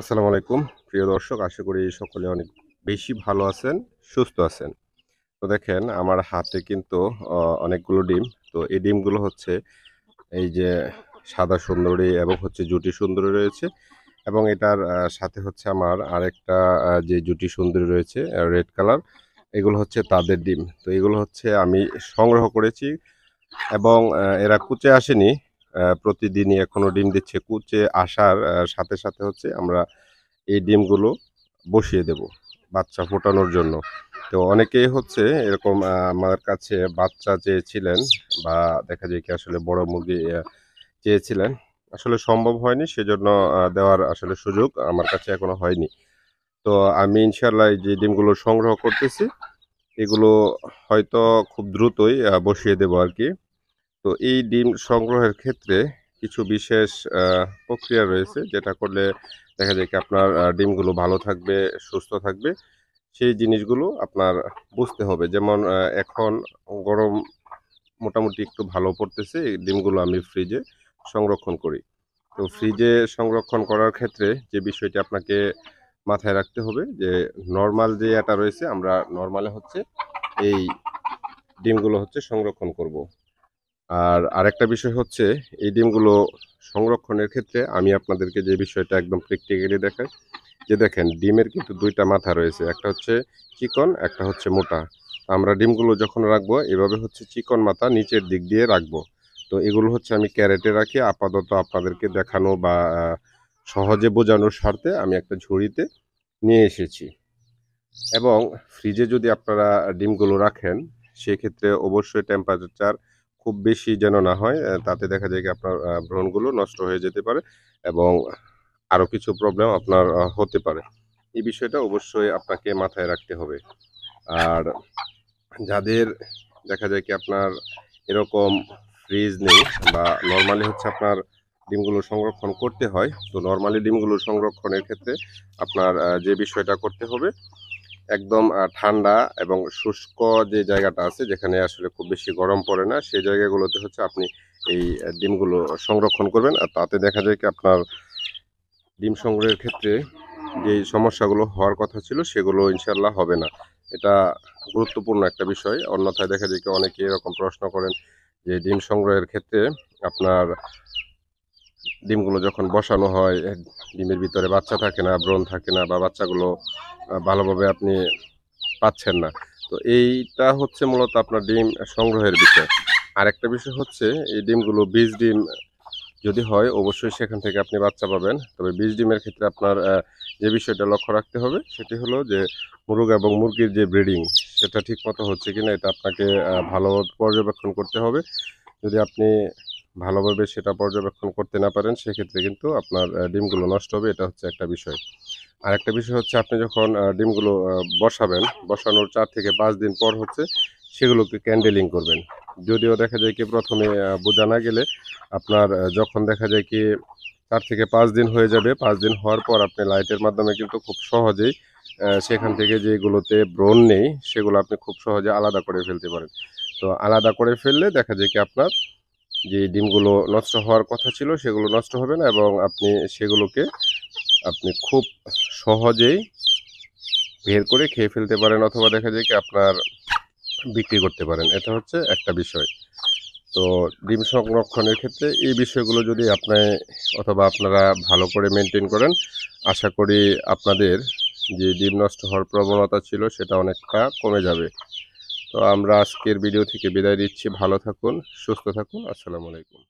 আসসালামু আলাইকুম প্রিয় দর্শক আশা করি সকলে অনেক বেশি ভালো আছেন সুস্থ আছেন তো দেখেন আমার হাতে কিন্তু অনেকগুলো ডিম তো এই ডিমগুলো হচ্ছে এই যে সাদা সুন্দরী এবং হচ্ছে জুটি সুন্দরী রয়েছে এবং এটার সাথে হচ্ছে আমার আরেকটা যে জুটি সুন্দরী রয়েছে রেড কালার এগুলো হচ্ছে তাদের ডিম তো এগুলো হচ্ছে আমি সংগ্রহ করেছি এবং এরা কুচে আসেনি প্রতিদিনই এখনও ডিম দিচ্ছে কুচে আসার সাথে সাথে হচ্ছে আমরা এই ডিমগুলো বসিয়ে দেব বাচ্চা ফোটানোর জন্য তো অনেকেই হচ্ছে এরকম আমার কাছে বাচ্চা চেয়েছিলেন বা দেখা যায় কি আসলে বড় মুরগি চেয়েছিলেন আসলে সম্ভব হয়নি সেজন্য দেওয়ার আসলে সুযোগ আমার কাছে এখনো হয়নি তো আমি ইনশাল্লাহ যে ডিমগুলো সংগ্রহ করতেছি এগুলো হয়তো খুব দ্রুতই বসিয়ে দেবো আর কি তো এই ডিম সংগ্রহের ক্ষেত্রে কিছু বিশেষ প্রক্রিয়া রয়েছে যেটা করলে দেখা যায় কি আপনার ডিমগুলো ভালো থাকবে সুস্থ থাকবে সেই জিনিসগুলো আপনার বুঝতে হবে যেমন এখন গরম মোটামুটি একটু ভালো পড়তেছে এই ডিমগুলো আমি ফ্রিজে সংরক্ষণ করি তো ফ্রিজে সংরক্ষণ করার ক্ষেত্রে যে বিষয়টি আপনাকে মাথায় রাখতে হবে যে নর্মাল যে এটা রয়েছে আমরা নর্মালে হচ্ছে এই ডিমগুলো হচ্ছে সংরক্ষণ করব। আর আরেকটা বিষয় হচ্ছে এই ডিমগুলো সংরক্ষণের ক্ষেত্রে আমি আপনাদেরকে যে বিষয়টা একদম প্র্যাকটিক্যালি দেখাই যে দেখেন ডিমের কিন্তু দুইটা মাথা রয়েছে একটা হচ্ছে চিকন একটা হচ্ছে মোটা আমরা ডিমগুলো যখন রাখবো এভাবে হচ্ছে চিকন মাথা নিচের দিক দিয়ে রাখবো তো এগুলো হচ্ছে আমি ক্যারেটে রাখি আপাতত আপনাদেরকে দেখানো বা সহজে বোঝানোর স্বার্থে আমি একটা ঝুড়িতে নিয়ে এসেছি এবং ফ্রিজে যদি আপনারা ডিমগুলো রাখেন সেক্ষেত্রে অবশ্যই টেম্পারেচার খুব বেশি যেন না হয় তাতে দেখা যায় কি আপনার ভ্রণগুলো নষ্ট হয়ে যেতে পারে এবং আরও কিছু প্রবলেম আপনার হতে পারে এই বিষয়টা অবশ্যই আপনাকে মাথায় রাখতে হবে আর যাদের দেখা যায় কি আপনার এরকম ফ্রিজ নেই বা নর্মালি হচ্ছে আপনার ডিমগুলো সংরক্ষণ করতে হয় তো নর্মালি ডিমগুলো সংরক্ষণের ক্ষেত্রে আপনার যে বিষয়টা করতে হবে একদম ঠান্ডা এবং শুষ্ক যে জায়গাটা আছে যেখানে আসলে খুব বেশি গরম পড়ে না সেই জায়গাগুলোতে হচ্ছে আপনি এই ডিমগুলো সংরক্ষণ করবেন আর তাতে দেখা যায় কি আপনার ডিম সংগ্রহের ক্ষেত্রে যে সমস্যাগুলো হওয়ার কথা ছিল সেগুলো ইনশাল্লাহ হবে না এটা গুরুত্বপূর্ণ একটা বিষয় অন্যথায় দেখা যায় কি অনেকে এরকম প্রশ্ন করেন যে ডিম সংগ্রহের ক্ষেত্রে আপনার ডিমগুলো যখন বসানো হয় ডিমের ভিতরে বাচ্চা থাকে না ব্রণ থাকে না বা বাচ্চাগুলো ভালোভাবে আপনি পাচ্ছেন না তো এইটা হচ্ছে মূলত আপনার ডিম সংগ্রহের বিষয় আরেকটা বিষয় হচ্ছে এই ডিমগুলো বীজ ডিম যদি হয় অবশ্যই সেখান থেকে আপনি বাচ্চা পাবেন তবে বীজ ডিমের ক্ষেত্রে আপনার যে বিষয়টা লক্ষ্য রাখতে হবে সেটি হলো যে মুরগ এবং মুরগির যে ব্রিডিং সেটা ঠিক মতো হচ্ছে কিনা এটা আপনাকে ভালো পর্যবেক্ষণ করতে হবে যদি আপনি ভালোভাবে সেটা পর্যবেক্ষণ করতে না পারেন সেক্ষেত্রে কিন্তু আপনার ডিমগুলো নষ্ট হবে এটা হচ্ছে একটা বিষয় আর একটা বিষয় হচ্ছে আপনি যখন ডিমগুলো বসাবেন বসানোর চার থেকে পাঁচ দিন পর হচ্ছে সেগুলোকে ক্যান্ডেলিং করবেন যদিও দেখা যায় কি প্রথমে বোঝা না গেলে আপনার যখন দেখা যায় কি চার থেকে পাঁচ দিন হয়ে যাবে পাঁচ দিন হওয়ার পর আপনি লাইটের মাধ্যমে কিন্তু খুব সহজেই সেখান থেকে যেগুলোতে ব্রণ নেই সেগুলো আপনি খুব সহজে আলাদা করে ফেলতে পারেন তো আলাদা করে ফেললে দেখা যায় কি আপনার যে ডিমগুলো নষ্ট হওয়ার কথা ছিল সেগুলো নষ্ট হবে না এবং আপনি সেগুলোকে আপনি খুব সহজেই বের করে খেয়ে ফেলতে পারেন অথবা দেখা যায় কি আপনার বিক্রি করতে পারেন এটা হচ্ছে একটা বিষয় তো ডিম সংরক্ষণের ক্ষেত্রে এই বিষয়গুলো যদি আপনি অথবা আপনারা ভালো করে মেনটেন করেন আশা করি আপনাদের যে ডিম নষ্ট হওয়ার প্রবণতা ছিল সেটা অনেকটা কমে যাবে তো আমরা আজকের ভিডিও থেকে বিদায় দিচ্ছি ভালো থাকুন সুস্থ থাকুন আসসালামু আলাইকুম